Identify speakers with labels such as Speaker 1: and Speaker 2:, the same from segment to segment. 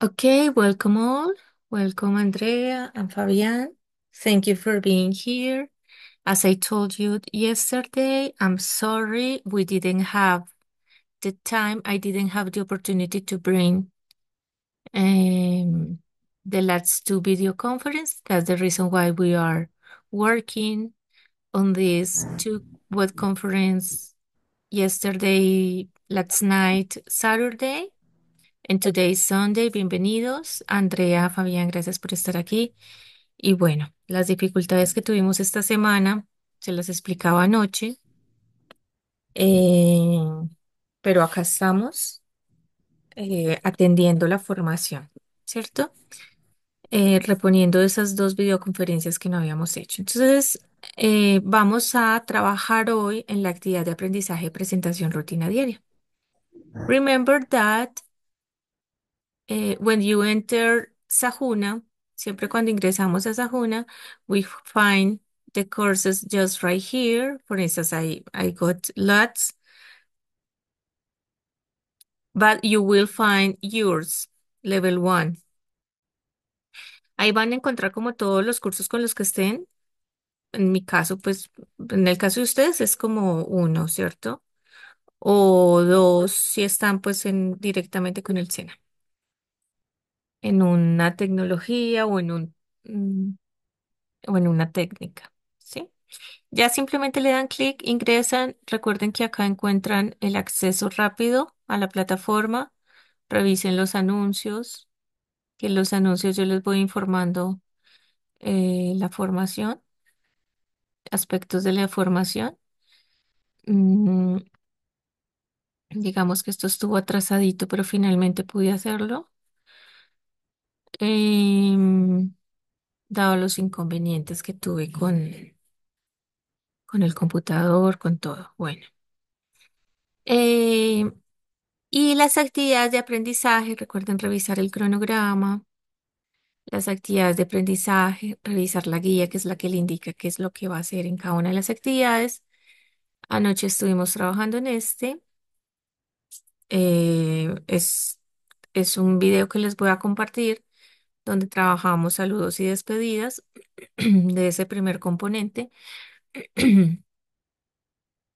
Speaker 1: Okay, welcome all. Welcome, Andrea and Fabian. Thank you for being here. As I told you yesterday, I'm sorry we didn't have the time, I didn't have the opportunity to bring um, the last two video conference. That's the reason why we are working on this two web conference yesterday, last night, Saturday en Today's Sunday. Bienvenidos. Andrea, Fabián, gracias por estar aquí. Y bueno, las dificultades que tuvimos esta semana, se las explicaba anoche, eh, pero acá estamos eh, atendiendo la formación, ¿cierto? Eh, reponiendo esas dos videoconferencias que no habíamos hecho. Entonces, vamos a trabajar hoy en la actividad de aprendizaje presentación rutina diaria. Remember that eh, when you enter Sahuna, siempre cuando ingresamos a Sajuna, we find the courses just right here. For instance, I, I got lots, but you will find yours, level one. Ahí van a encontrar como todos los cursos con los que estén. En mi caso, pues, en el caso de ustedes es como uno, ¿cierto? O dos si están pues en, directamente con el SENA en una tecnología o en un, mm, o en una técnica, ¿sí? Ya simplemente le dan clic, ingresan. Recuerden que acá encuentran el acceso rápido a la plataforma. Revisen los anuncios, que los anuncios yo les voy informando eh, la formación, aspectos de la formación. Mm, digamos que esto estuvo atrasadito, pero finalmente pude hacerlo. Em, dado los inconvenientes que tuve con, con el computador, con todo. Bueno. Em, y las actividades de aprendizaje, recuerden revisar el cronograma, las actividades de aprendizaje, revisar la guía, que es la que le indica qué es lo que va a hacer en cada una de las actividades. Anoche estuvimos trabajando en este. Eh, es, es un video que les voy a compartir donde trabajamos saludos y despedidas de ese primer componente.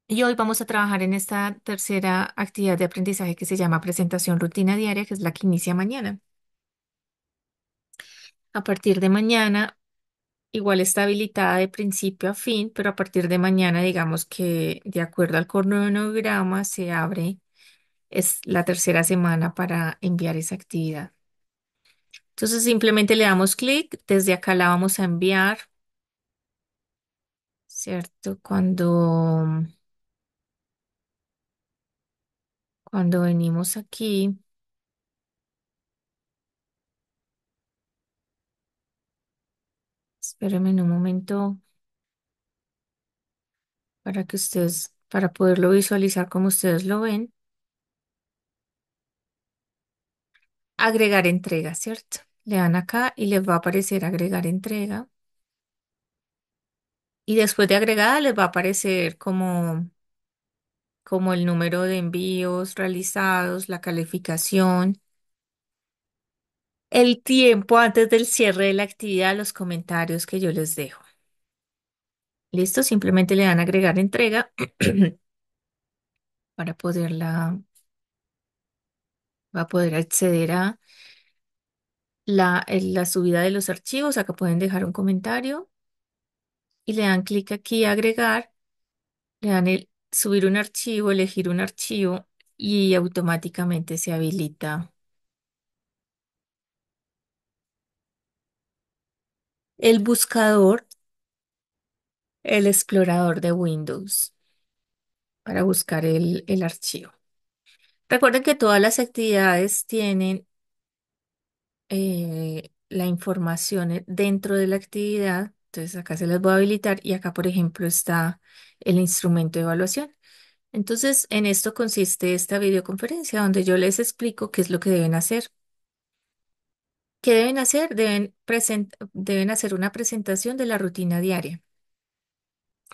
Speaker 1: Y hoy vamos a trabajar en esta tercera actividad de aprendizaje que se llama presentación rutina diaria, que es la que inicia mañana. A partir de mañana, igual está habilitada de principio a fin, pero a partir de mañana, digamos que de acuerdo al cronograma, se abre es la tercera semana para enviar esa actividad. Entonces simplemente le damos clic, desde acá la vamos a enviar, ¿cierto? Cuando, cuando venimos aquí, espérenme un momento para que ustedes, para poderlo visualizar como ustedes lo ven. Agregar entrega, ¿cierto? Le dan acá y les va a aparecer agregar entrega. Y después de agregada les va a aparecer como, como el número de envíos realizados, la calificación, el tiempo antes del cierre de la actividad, los comentarios que yo les dejo. Listo, simplemente le dan agregar entrega para poderla va a poder acceder a eh, la, subida de los archivos. Acá pueden dejar un comentario y le dan clic aquí agregar, le dan el subir un archivo, elegir un archivo y automáticamente se habilita el buscador, el explorador de Windows para buscar el archivo. Recuerden que todas las actividades tienen eh, la información e, dentro de la actividad. Entonces acá se las voy a habilitar y acá, por ejemplo, está el instrumento de evaluación. Entonces, en esto consiste esta videoconferencia donde yo les explico qué es lo que deben hacer. ¿Qué deben hacer? deben hacer una presentación de la rutina diaria.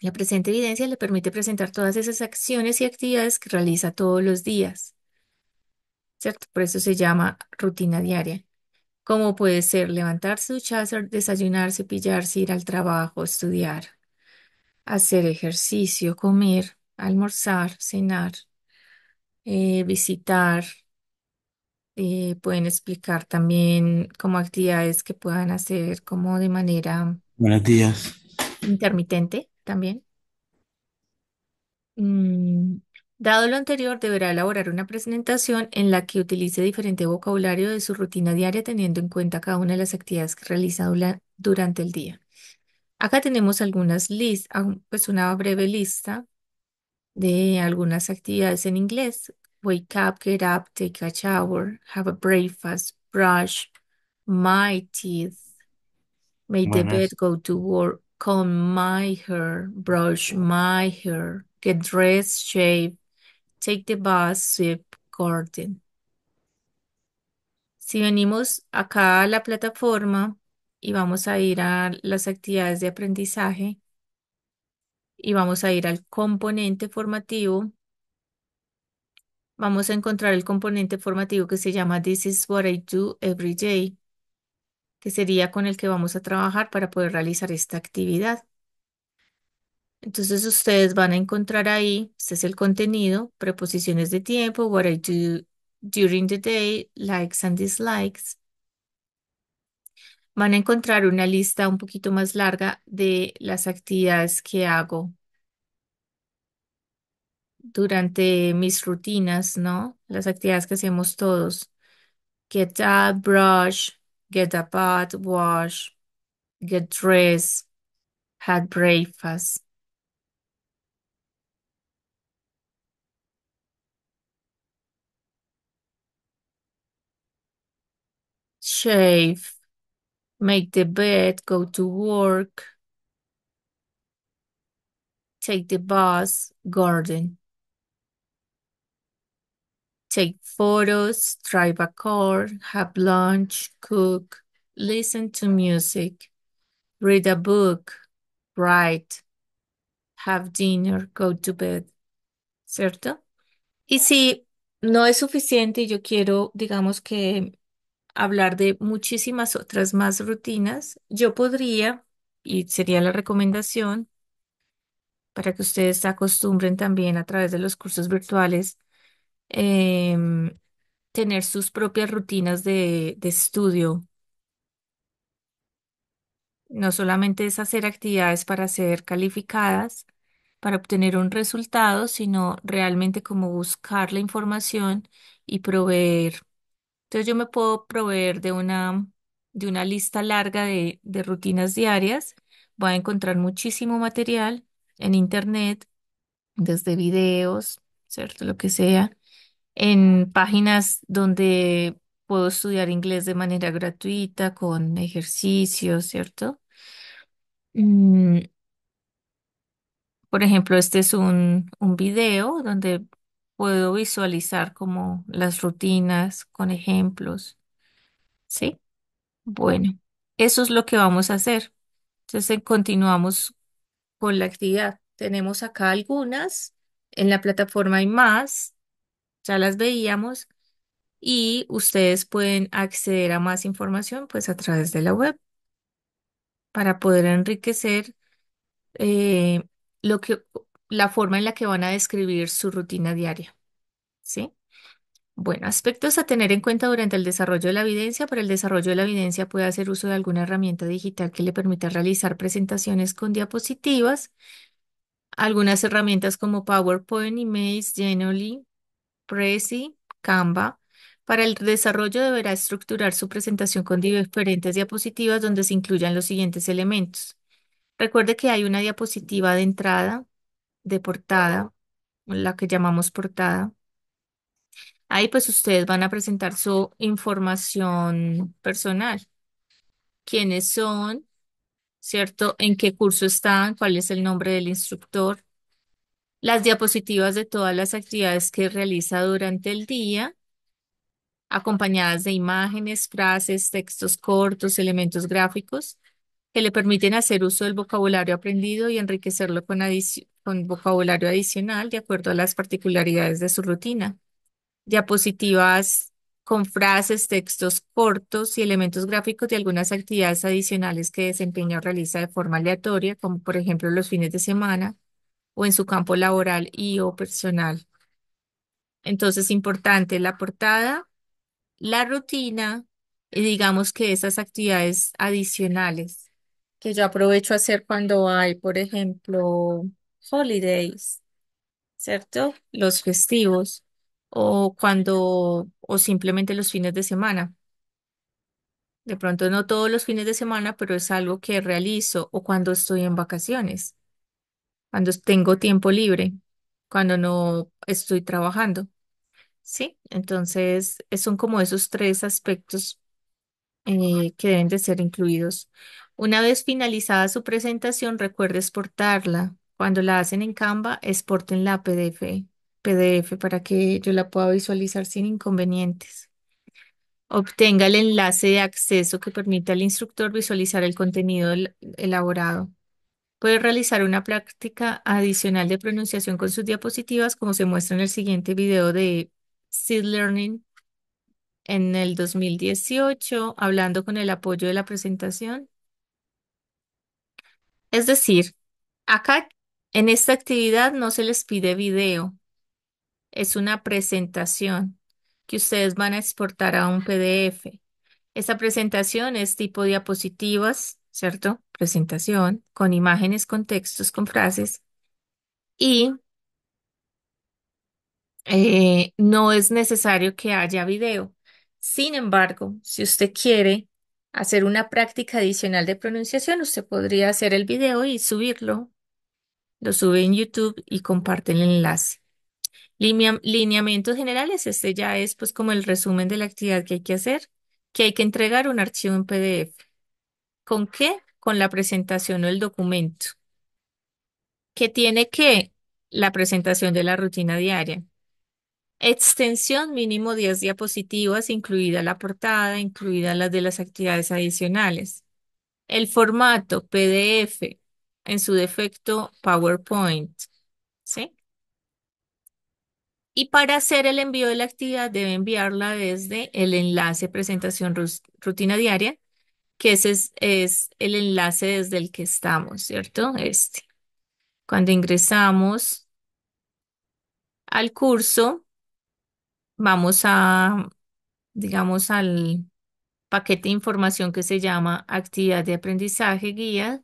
Speaker 1: La presente evidencia le permite presentar todas esas acciones y actividades que realiza todos los días. ¿cierto? Por eso se llama rutina diaria. ¿Cómo puede ser levantarse, ducharse, desayunar, cepillarse, ir al trabajo, estudiar, hacer ejercicio, comer, almorzar, cenar, eh, visitar. Eh, pueden explicar también como actividades que puedan hacer como de manera Buenos días. intermitente también. Mm, Dado lo anterior, deberá elaborar una presentación en la que utilice diferente vocabulario de su rutina diaria teniendo en cuenta cada una de las actividades que realiza durante el día. Acá tenemos algunas listas, ah, pues una breve lista de algunas actividades en inglés. Wake up, get up, take a shower, have a breakfast, brush, my teeth, make the bed, go to work, comb my hair, brush my hair, get dressed, shave, Take the bus, sweep garden. Si venimos acá a la plataforma y vamos a ir a las actividades de aprendizaje y vamos a ir al componente formativo, vamos a encontrar el componente formativo que se llama This is what I do every day, que sería con el que vamos a trabajar para poder realizar esta actividad. Entonces ustedes van a encontrar ahí, este es el contenido, preposiciones de tiempo, what I do during the day, likes and dislikes. Van a encontrar una lista un poquito más larga de las actividades que hago durante mis rutinas, ¿no? Las actividades que hacemos todos. Get up, brush, get a wash, get dressed, had breakfast. shave, make the bed, go to work, take the bus, garden, take photos, drive a car, have lunch, cook, listen to music, read a book, write, have dinner, go to bed, ¿cierto? Y si no es suficiente y yo quiero, digamos que hablar de muchísimas otras más rutinas, yo podría, y sería la recomendación, para que ustedes se acostumbren también a través de los cursos virtuales, em, tener sus propias rutinas de estudio. No solamente es hacer actividades para ser calificadas, para obtener un resultado, sino realmente como buscar la información y proveer entonces yo me puedo proveer de una, de una lista larga de, rutinas diarias. Voy a encontrar muchísimo material en internet, desde videos, ¿cierto? Lo que sea, en páginas donde puedo estudiar inglés de manera gratuita, con ejercicios, ¿cierto? Mm, por ejemplo, este es un, un video donde puedo visualizar como las rutinas con ejemplos, ¿sí? Bueno, eso es lo que vamos a hacer. Entonces, eh, continuamos con la actividad. Tenemos acá algunas, en la plataforma hay más, ya las veíamos, y ustedes pueden acceder a más información pues a través de la web para poder enriquecer eh, lo que la forma en la que van a describir su rutina diaria. ¿Sí? Bueno, aspectos a tener en cuenta durante el desarrollo de la evidencia. Para el desarrollo de la evidencia puede hacer uso de alguna herramienta digital que le permita realizar presentaciones con diapositivas. Algunas herramientas como PowerPoint, emails, Genially, Prezi, Canva. Para el desarrollo deberá estructurar su presentación con diferentes diapositivas donde se incluyan los siguientes elementos. Recuerde que hay una diapositiva de entrada, de portada, la que llamamos portada. Ahí pues ustedes van a presentar su información personal, quiénes son, ¿cierto? ¿En qué curso están? ¿Cuál es el nombre del instructor? Las diapositivas de todas las actividades que realiza durante el día, acompañadas de imágenes, frases, textos cortos, elementos gráficos, que le permiten hacer uso del vocabulario aprendido y enriquecerlo con, adición con vocabulario adicional de acuerdo a las particularidades de su rutina. Diapositivas con frases, textos cortos y elementos gráficos de algunas actividades adicionales que desempeña o realiza de forma aleatoria, como por ejemplo los fines de semana o en su campo laboral y o personal. Entonces, importante la portada, la rutina y digamos que esas actividades adicionales que yo aprovecho a hacer cuando hay, por ejemplo, holidays, ¿cierto? Los festivos o cuando, o simplemente los fines de semana. De pronto no todos los fines de semana, pero es algo que realizo o cuando estoy en vacaciones, cuando tengo tiempo libre, cuando no estoy trabajando, ¿sí? Entonces, son como esos tres aspectos eh, que deben de ser incluidos. Una vez finalizada su presentación, recuerde exportarla. Cuando la hacen en Canva, exporten la PDF, PDF para que yo la pueda visualizar sin inconvenientes. Obtenga el enlace de acceso que permita al instructor visualizar el contenido elaborado. Puede realizar una práctica adicional de pronunciación con sus diapositivas, como se muestra en el siguiente video de Seed Learning en el 2018, hablando con el apoyo de la presentación. Es decir, acá en esta actividad no se les pide video, es una presentación que ustedes van a exportar a un PDF. Esta presentación es tipo diapositivas, ¿cierto? Presentación con imágenes, con textos, con frases y eh, no es necesario que haya video. Sin embargo, si usted quiere hacer una práctica adicional de pronunciación, usted podría hacer el video y subirlo lo sube en YouTube y comparte el enlace. lineamientos generales, este ya es pues como el resumen de la actividad que hay que hacer, que hay que entregar un archivo en PDF. ¿Con qué? Con la presentación o el documento. Que tiene que la presentación de la rutina diaria. Extensión mínimo 10 diapositivas, incluida la portada, incluida las de las actividades adicionales. El formato PDF en su defecto PowerPoint. ¿Sí? Y para hacer el envío de la actividad debe enviarla desde el enlace presentación rutina diaria, que ese es, el enlace desde el que estamos, ¿cierto? Este. Cuando ingresamos al curso, vamos a, digamos, al paquete de información que se llama actividad de aprendizaje guía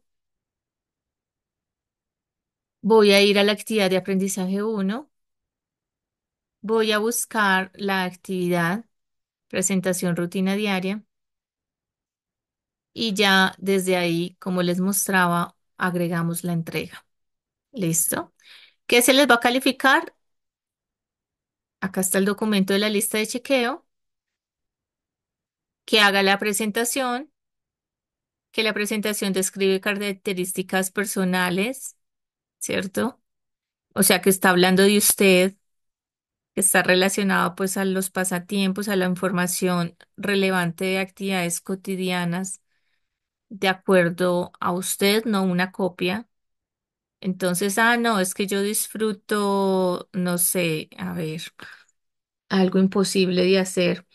Speaker 1: Voy a ir a la actividad de aprendizaje 1. Voy a buscar la actividad presentación rutina diaria. Y ya desde ahí, como les mostraba, agregamos la entrega. ¿Listo? ¿Qué se les va a calificar? Acá está el documento de la lista de chequeo. Que haga la presentación. Que la presentación describe características personales ¿cierto? O sea, que está hablando de usted, que está relacionado pues a los pasatiempos, a la información relevante de actividades cotidianas de acuerdo a usted, no una copia. Entonces, ah, no, es que yo disfruto, no sé, a ver, algo imposible de hacer.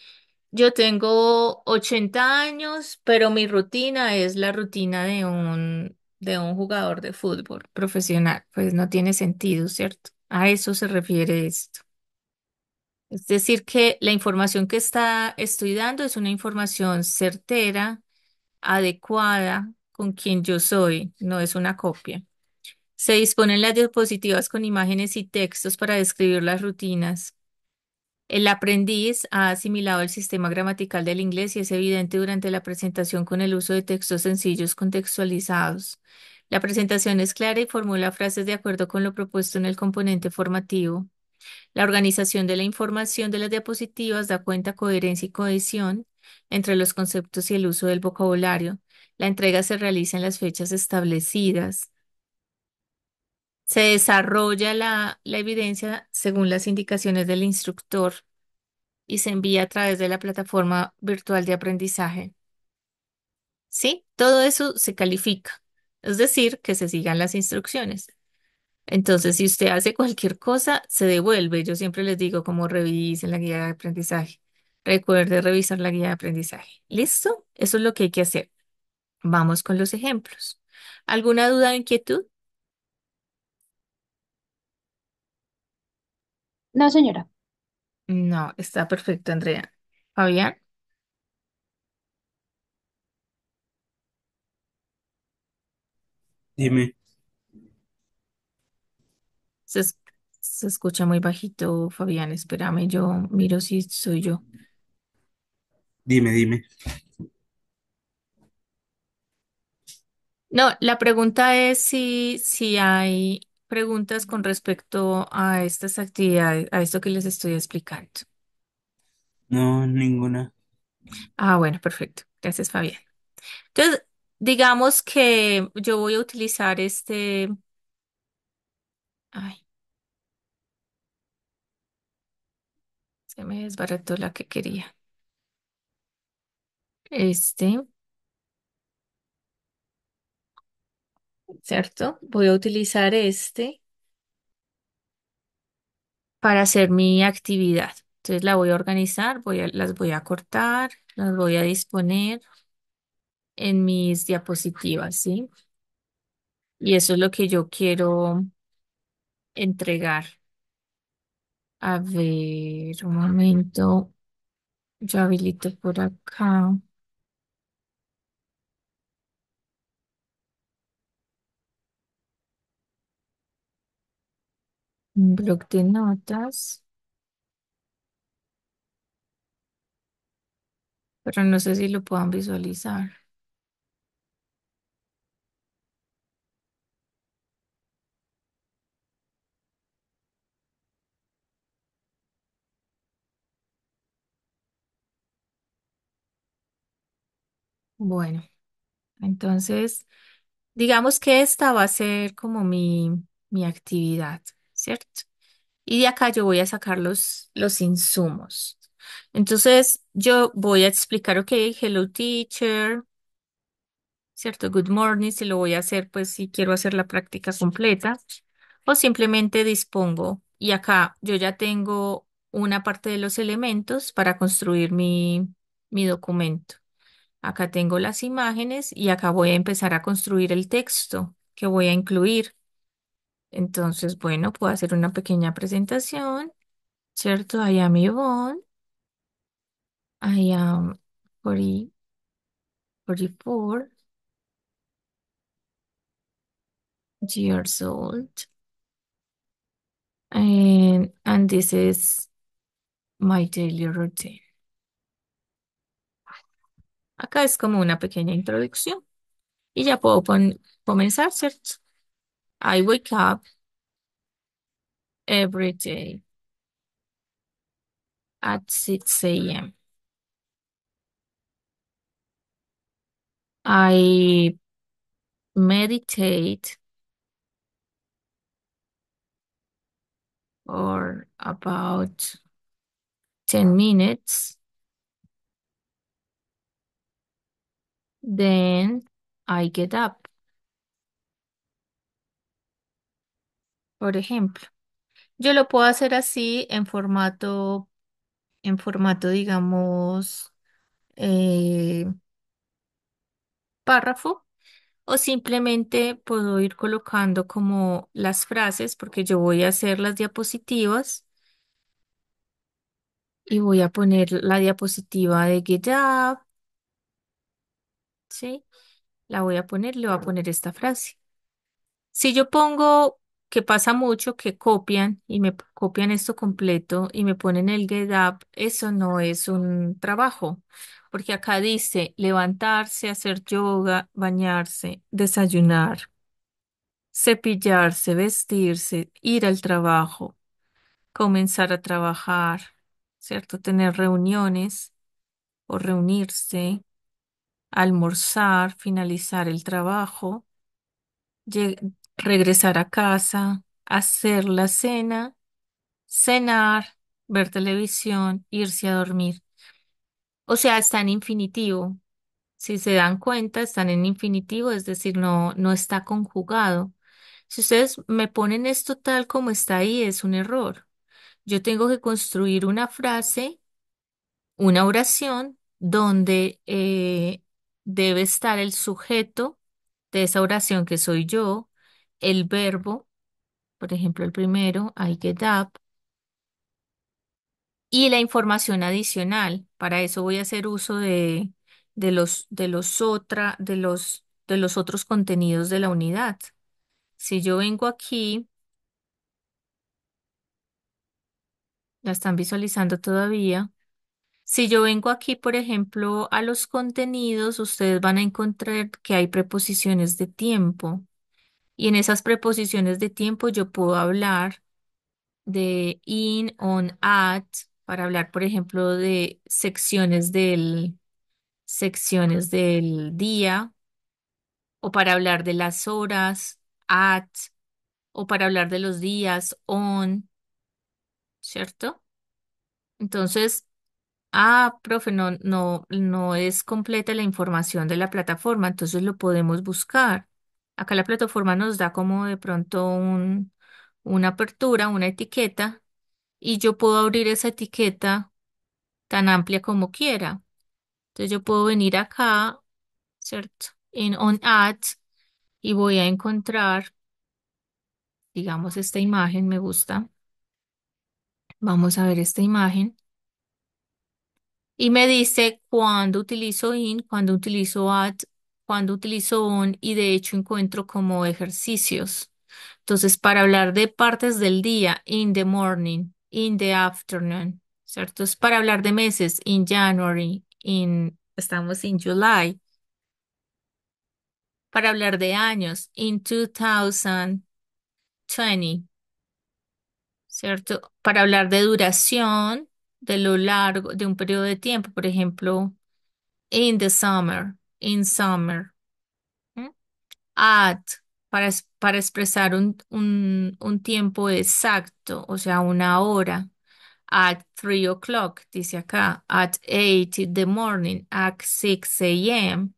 Speaker 1: Yo tengo 80 años, pero mi rutina es la rutina de un de un jugador de fútbol profesional, pues no tiene sentido, ¿cierto? A eso se refiere esto. Es decir, que la información que está, estoy dando es una información certera, adecuada con quien yo soy, no es una copia. Se disponen las diapositivas con imágenes y textos para describir las rutinas. El aprendiz ha asimilado el sistema gramatical del inglés y es evidente durante la presentación con el uso de textos sencillos contextualizados. La presentación es clara y formula frases de acuerdo con lo propuesto en el componente formativo. La organización de la información de las diapositivas da cuenta coherencia y cohesión entre los conceptos y el uso del vocabulario. La entrega se realiza en las fechas establecidas. Se desarrolla la, evidencia según las indicaciones del instructor y se envía a través de la plataforma virtual de aprendizaje. ¿Sí? Todo eso se califica, es decir, que se sigan las instrucciones. Entonces, si usted hace cualquier cosa, se devuelve. Yo siempre les digo como revisen la guía de aprendizaje. Recuerde revisar la guía de aprendizaje. ¿Listo? Eso es lo que hay que hacer. Vamos con los ejemplos. ¿Alguna duda o inquietud? No, señora. No, está perfecto, Andrea. Fabián, Dime. se, escucha muy bajito, Fabián. Espérame, yo miro si soy yo. Dime, dime. No, la pregunta es si, si hay preguntas con respecto a estas actividades, a esto que les estoy explicando. No, ninguna. Ah, bueno, perfecto. Gracias, Fabián. Entonces, digamos que yo voy a utilizar este... Ay, se me desbarató la que quería. Este. ¿cierto? Voy a utilizar este para hacer mi actividad. Entonces la voy a organizar, voy a, las voy a cortar, las voy a disponer en mis diapositivas, ¿sí? Y eso es lo que yo quiero entregar. A ver, un momento. Yo habilito por acá. bloc mm, de notas, pero no sé si lo puedan visualizar. Bueno, entonces, digamos que esta va a ser como mi, mi actividad. ¿cierto? Y de acá yo voy a sacar los, los insumos. Entonces, yo voy a explicar, ok, hello teacher, ¿cierto? Good morning, si lo voy a hacer, pues si quiero hacer la práctica completa, o simplemente dispongo. Y acá yo ya tengo una parte de los elementos para construir mi, mi documento. Acá tengo las imágenes y acá voy a empezar a construir el texto que voy a incluir. Entonces, bueno, puedo hacer una pequeña presentación, ¿cierto? I am Yvonne. I am 44 years old. And, and this is my daily routine. Acá es como una pequeña introducción. Y ya puedo comenzar, ¿cierto? I wake up every day at 6 a.m. I meditate for about 10 minutes. Then I get up. por ejemplo. Yo lo puedo hacer así en formato, en formato, digamos, eh, párrafo, o simplemente puedo ir colocando como las frases, porque yo voy a hacer las diapositivas y voy a poner la diapositiva de GitHub, ¿sí? La voy a poner, le voy a poner esta frase. Si yo pongo que pasa mucho que copian y me copian esto completo y me ponen el get up, eso no es un trabajo, porque acá dice levantarse, hacer yoga, bañarse, desayunar, cepillarse, vestirse, ir al trabajo, comenzar a trabajar, ¿cierto? Tener reuniones o reunirse, almorzar, finalizar el trabajo regresar a casa, hacer la cena, cenar, ver televisión, irse a dormir. O sea, está en infinitivo. Si se dan cuenta, están en infinitivo, es decir, no, no está conjugado. Si ustedes me ponen esto tal como está ahí, es un error. Yo tengo que construir una frase, una oración, donde eh, debe estar el sujeto de esa oración que soy yo, el verbo, por ejemplo, el primero, I get up, y la información adicional. Para eso voy a hacer uso de, de los, de los otra, de los, de los otros contenidos de la unidad. Si yo vengo aquí, la están visualizando todavía. Si yo vengo aquí, por ejemplo, a los contenidos, ustedes van a encontrar que hay preposiciones de tiempo. Y en esas preposiciones de tiempo yo puedo hablar de in, on, at, para hablar, por ejemplo, de secciones del, secciones del día, o para hablar de las horas, at, o para hablar de los días, on, ¿cierto? Entonces, ah, profe, no, no, no es completa la información de la plataforma, entonces lo podemos buscar. Acá la plataforma nos da como de pronto una apertura, una etiqueta, y yo puedo abrir esa etiqueta tan amplia como quiera. Entonces yo puedo venir acá, ¿cierto? En On y voy a encontrar, digamos, esta imagen me gusta. Vamos a ver esta imagen. Y me dice cuando utilizo in, cuando utilizo at, cuando utilizo un y de hecho encuentro como ejercicios. Entonces, para hablar de partes del día, in the morning, in the afternoon, ¿cierto? para hablar de meses, in January, in, estamos en July. Para hablar de años, in 2020, ¿cierto? Para hablar de duración, de lo largo, de un periodo de tiempo, por ejemplo, in the summer, in summer. Mm. At, para, para expresar un, un, tiempo exacto, o sea, una hora. At three o'clock, dice acá. At eight in the morning. At six a.m.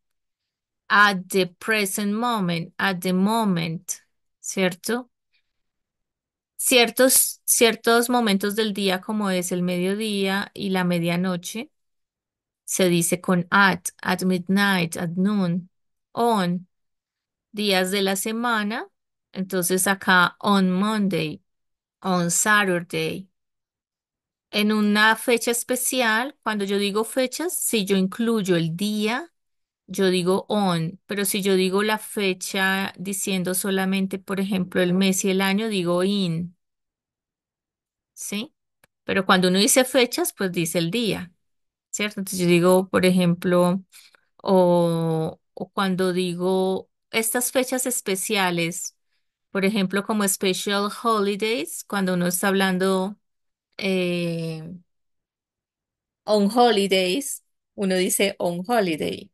Speaker 1: At the present moment. At the moment. ¿Cierto? Ciertos, ciertos momentos del día, como es el mediodía y la medianoche se dice con at, at midnight, at noon, on, días de la semana. Entonces acá on Monday, on Saturday. En una fecha especial, cuando yo digo fechas, si yo incluyo el día, yo digo on, pero si yo digo la fecha diciendo solamente, por ejemplo, el mes y el año, digo in. ¿Sí? Pero cuando uno dice fechas, pues dice el día. ¿cierto? Entonces yo digo, por ejemplo, o, cuando digo estas fechas especiales, por ejemplo, como special holidays, cuando uno está hablando eh, on holidays, uno dice on holiday,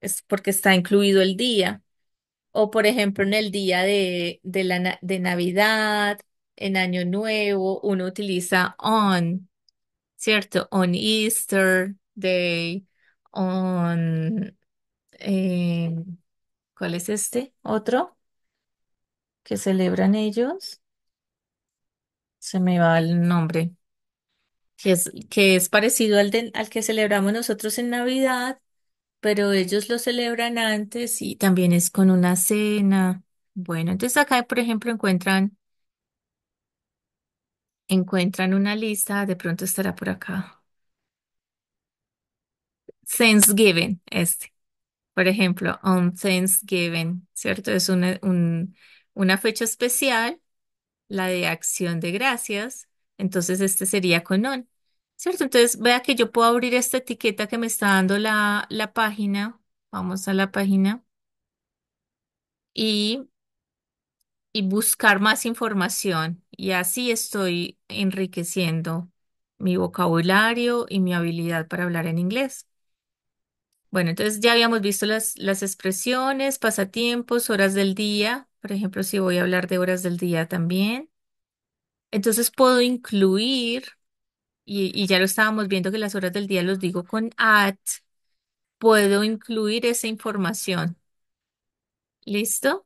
Speaker 1: es porque está incluido el día. O por ejemplo, en el día de, la, de Navidad, en Año Nuevo, uno utiliza on. ¿cierto? On Easter Day, on... Eh, ¿Cuál es este? ¿Otro? ¿Que celebran ellos? Se me va el nombre. Que es, que es parecido al, al que celebramos nosotros en Navidad, pero ellos lo celebran antes y también es con una cena. Bueno, entonces acá, por ejemplo, encuentran encuentran una lista, de pronto estará por acá. Thanksgiving, este. Por ejemplo, on Thanksgiving, ¿cierto? Es una, una fecha especial, la de acción de gracias. Entonces, este sería con on, ¿cierto? Entonces, vea que yo puedo abrir esta etiqueta que me está dando la página. Vamos a la página y y buscar más información. Y así estoy enriqueciendo mi vocabulario y mi habilidad para hablar en inglés. Bueno, entonces ya habíamos visto las, expresiones, pasatiempos, horas del día. Por ejemplo, si voy a hablar de horas del día también. Entonces puedo incluir, y, y ya lo estábamos viendo que las horas del día los digo con at, puedo incluir esa información. ¿Listo?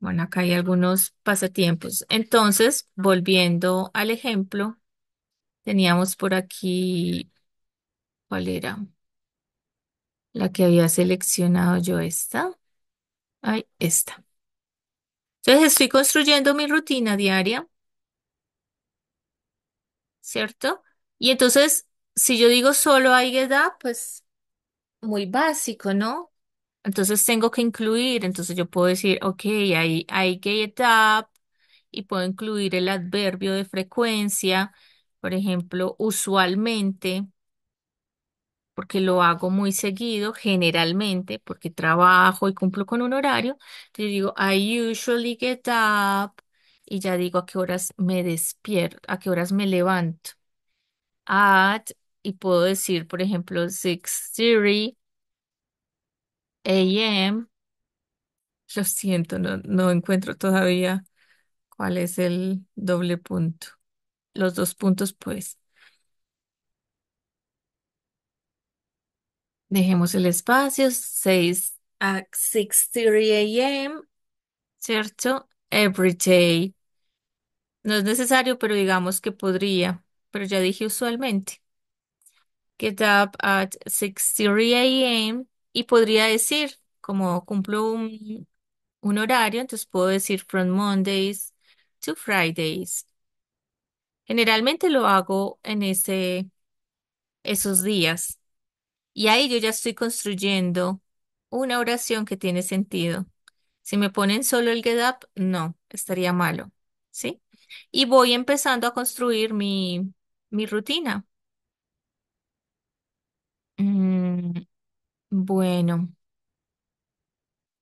Speaker 1: Bueno, acá hay algunos pasatiempos. Entonces, volviendo al ejemplo, teníamos por aquí, ¿cuál era? La que había seleccionado yo, esta. Ahí está. Entonces, estoy construyendo mi rutina diaria, ¿cierto? Y entonces, si yo digo solo hay edad, pues muy básico, ¿no? Entonces tengo que incluir, entonces yo puedo decir, ok, I I get up y puedo incluir el adverbio de frecuencia, por ejemplo, usualmente, porque lo hago muy seguido, generalmente, porque trabajo y cumplo con un horario. Entonces yo digo, I usually get up y ya digo a qué horas me despierto, a qué horas me levanto. At, y puedo decir, por ejemplo, 6.30 AM, lo siento, no, encuentro todavía cuál es el doble punto. Los dos puntos, pues, dejemos el espacio, 6 a 6:30 AM, ¿cierto? Every day. No es necesario, pero digamos que podría, pero ya dije usualmente. Get up at 6:30 a.m. Y podría decir, como cumplo un, horario, entonces puedo decir from Mondays to Fridays. Generalmente lo hago en ese, esos días. Y ahí yo ya estoy construyendo una oración que tiene sentido. Si me ponen solo el get up, no, estaría malo, ¿sí? Y voy empezando a construir mi, mi rutina. Mm, bueno,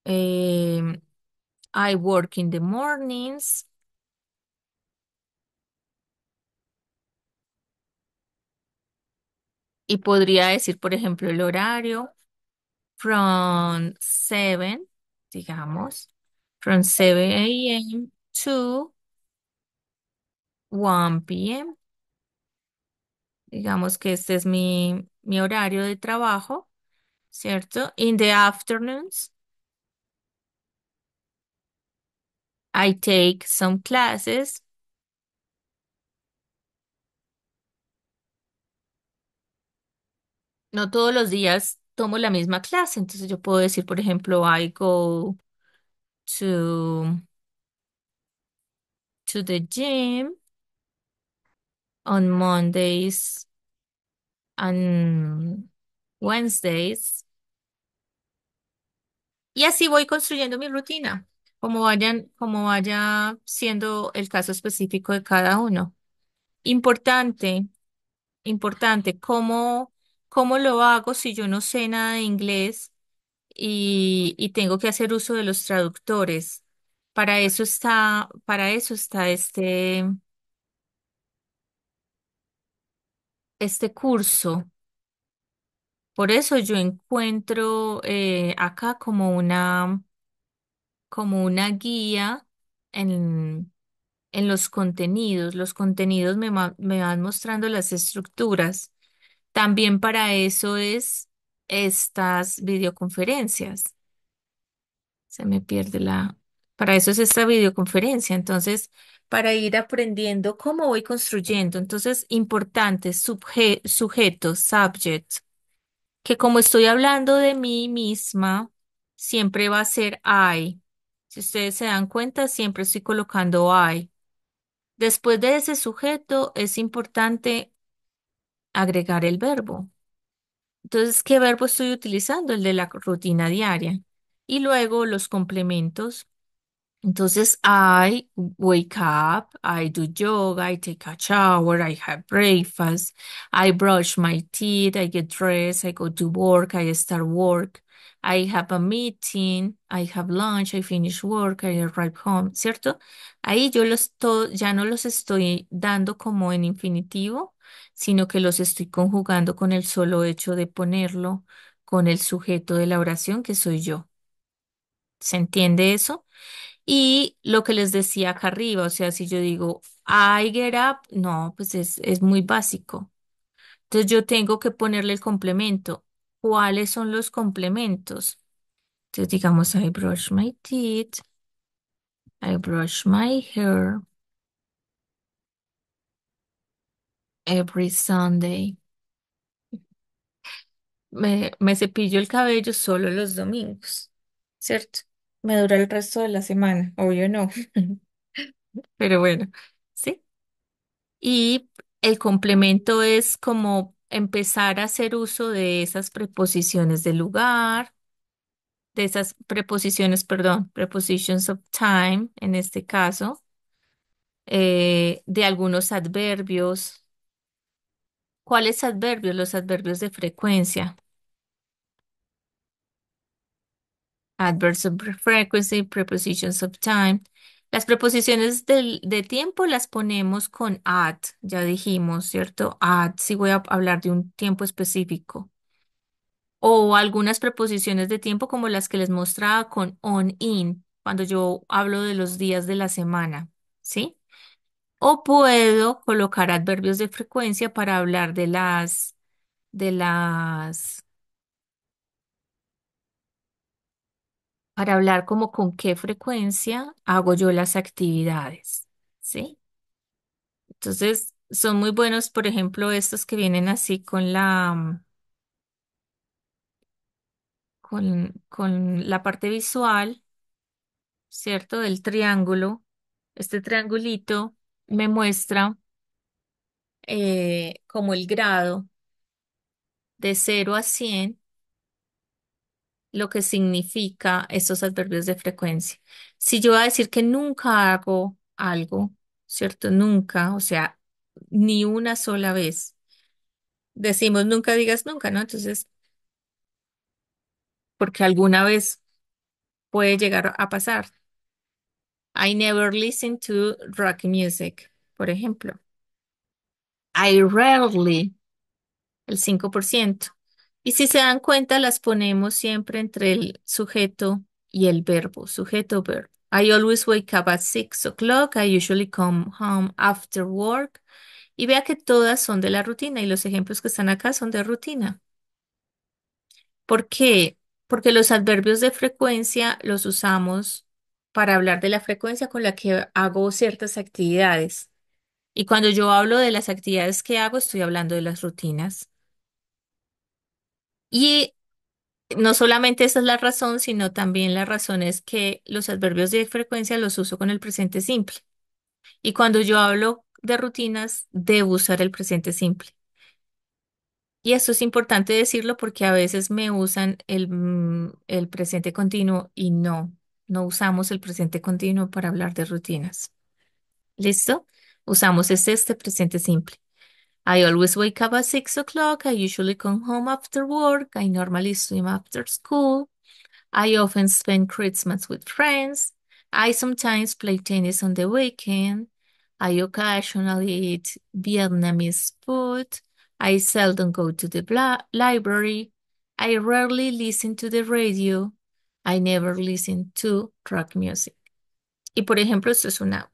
Speaker 1: em, I work in the mornings. Y podría decir, por ejemplo, el horario from 7, digamos, from 7 a.m. to 1 p.m. Digamos que este es mi horario de trabajo ¿cierto? In the afternoons, I take some classes. No todos los días tomo la misma clase, entonces yo puedo decir, por ejemplo, I go to, to the gym on Mondays and Wednesdays. Y así voy construyendo mi rutina, como vayan, como vaya siendo el caso específico de cada uno. Importante, importante, ¿cómo, lo hago si yo no sé nada de inglés y, y tengo que hacer uso de los traductores? Para eso está, para eso está este, este curso. Por eso yo encuentro eh, acá como una, como una guía en, los contenidos. Los contenidos me, van mostrando las estructuras. También para eso es estas videoconferencias. Se me pierde la... Para eso es esta videoconferencia. Entonces, para ir aprendiendo cómo voy construyendo. Entonces, importante, sujetos, subjects que como estoy hablando de mí misma, siempre va a ser I. Si ustedes se dan cuenta, siempre estoy colocando I. Después de ese sujeto, es importante agregar el verbo. Entonces, ¿qué verbo estoy utilizando? El de la rutina diaria. Y luego los complementos. Entonces, I wake up, I do yoga, I take a shower, I have breakfast, I brush my teeth, I get dressed, I go to work, I start work, I have a meeting, I have lunch, I finish work, I arrive home, ¿cierto? Ahí yo los todo ya no los estoy dando como en infinitivo, sino que los estoy conjugando con el solo hecho de ponerlo con el sujeto de la oración que soy yo. ¿Se entiende eso? Y lo que les decía acá arriba, o sea, si yo digo, I get up, no, pues es, muy básico. Entonces yo tengo que ponerle el complemento. ¿Cuáles son los complementos? Entonces digamos, I brush my teeth, I brush my hair every Sunday. me cepillo el cabello solo los domingos, ¿cierto? Me dura el resto de la semana, obvio no, pero bueno, sí. Y el complemento es como empezar a hacer uso de esas preposiciones de lugar, de esas preposiciones, perdón, prepositions of time en este caso, eh, de algunos adverbios. ¿Cuáles adverbios? Los adverbios de frecuencia. adverbs of frequency, prepositions of time. Las preposiciones de, tiempo las ponemos con at, ya dijimos, ¿cierto? At, si voy a hablar de un tiempo específico. O algunas preposiciones de tiempo como las que les mostraba con on, in, cuando yo hablo de los días de la semana, ¿sí? O puedo colocar adverbios de frecuencia para hablar de las, de las para hablar como con qué frecuencia hago yo las actividades, ¿sí? Entonces, son muy buenos, por ejemplo, estos que vienen así con la, mm, con, la parte visual, ¿cierto? Del triángulo. Este triangulito me muestra eh, como el grado de 0 a 100 lo que significa estos adverbios de frecuencia. Si yo voy a decir que nunca hago algo, ¿cierto? Nunca, o sea, ni una sola vez. Decimos nunca digas nunca, ¿no? Entonces, porque alguna vez puede llegar a pasar. I never listen to rock music, por ejemplo. I rarely, el 5%. Y si se dan cuenta, las ponemos siempre entre el sujeto y el verbo, sujeto verbo. I always wake up at six o'clock. I usually come home after work. Y vea que todas son de la rutina y los ejemplos que están acá son de rutina. ¿Por qué? Porque los adverbios de frecuencia los usamos para hablar de la frecuencia con la que hago ciertas actividades. Y cuando yo hablo de las actividades que hago, estoy hablando de las rutinas. Y no solamente esa es la razón, sino también la razón es que los adverbios de frecuencia los uso con el presente simple. Y cuando yo hablo de rutinas, debo usar el presente simple. Y esto es importante decirlo porque a veces me usan mm, el, presente continuo y no, no usamos el presente continuo para hablar de rutinas. ¿Listo? Usamos este presente simple. I always wake up at six o'clock. I usually come home after work. I normally swim after school. I often spend Christmas with friends. I sometimes play tennis on the weekend. I occasionally eat Vietnamese food. I seldom go to the library. I rarely listen to the radio. I never listen to rock music. Y por ejemplo, esto es una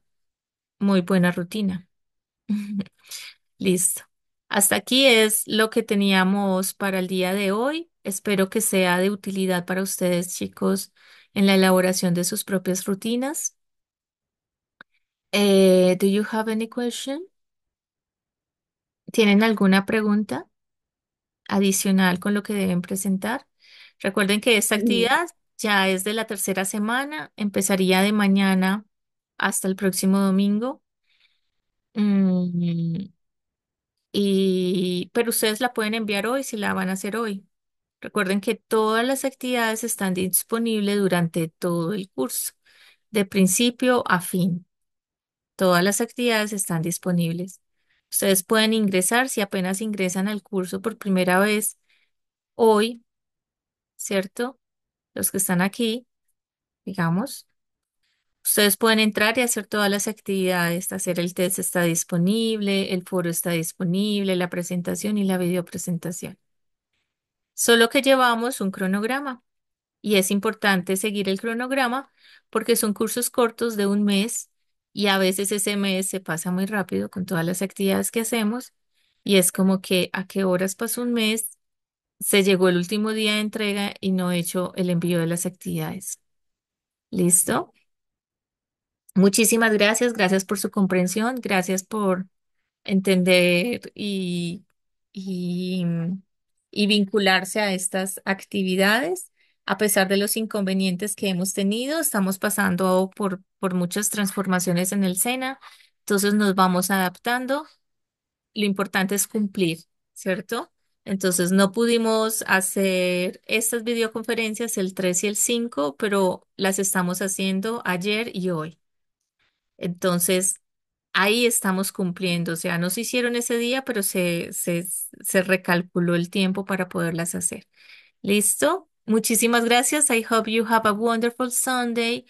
Speaker 1: muy buena rutina. Listo. Hasta aquí es lo que teníamos para el día de hoy. Espero que sea de utilidad para ustedes, chicos, en la elaboración de sus propias rutinas. Eh, do you have any question? ¿Tienen alguna pregunta adicional con lo que deben presentar? Recuerden que esta actividad ya es de la tercera semana, empezaría de mañana hasta el próximo domingo. Mm, y, pero ustedes la pueden enviar hoy si la van a hacer hoy. Recuerden que todas las actividades están disponibles durante todo el curso, de principio a fin. Todas las actividades están disponibles. Ustedes pueden ingresar si apenas ingresan al curso por primera vez hoy, ¿cierto? Los que están aquí, digamos, Ustedes pueden entrar y hacer todas las actividades, hacer el test está disponible, el foro está disponible, la presentación y la videopresentación. Solo que llevamos un cronograma y es importante seguir el cronograma porque son cursos cortos de un mes y a veces ese mes se pasa muy rápido con todas las actividades que hacemos y es como que a qué horas pasó un mes, se llegó el último día de entrega y no he hecho el envío de las actividades. ¿Listo? Muchísimas gracias, gracias por su comprensión, gracias por entender y, y, vincularse a estas actividades. A pesar de los inconvenientes que hemos tenido, estamos pasando por, por muchas transformaciones en el SENA, entonces nos vamos adaptando. Lo importante es cumplir, ¿cierto? Entonces no pudimos hacer estas videoconferencias el 3 y el 5, pero las estamos haciendo ayer y hoy. Entonces, ahí estamos cumpliendo, o sea, no se hicieron ese día, pero se, se, recalculó el tiempo para poderlas hacer. ¿Listo? Muchísimas gracias. I hope you have a wonderful Sunday.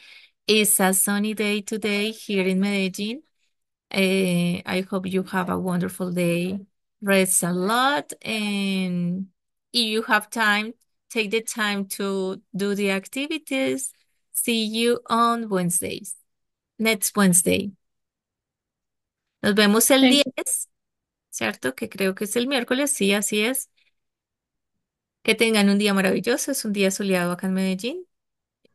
Speaker 1: It's a sunny day today here in Medellín. Eh, I hope you have a wonderful day. Rest a lot and if you have time, take the time to do the activities. See you on Wednesdays. Next Wednesday. Nos vemos el 10, ¿cierto? Que creo que es el miércoles, sí, así es. Que tengan un día maravilloso, es un día soleado acá en Medellín.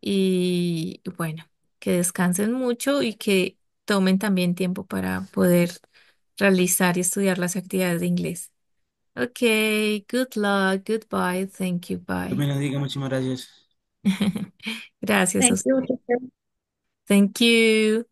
Speaker 1: Y bueno, que descansen mucho y que tomen también tiempo para poder realizar y estudiar las actividades de inglés. Ok, good luck, goodbye, thank you, me bye. muchísimas gracias. Gracias a Thank you.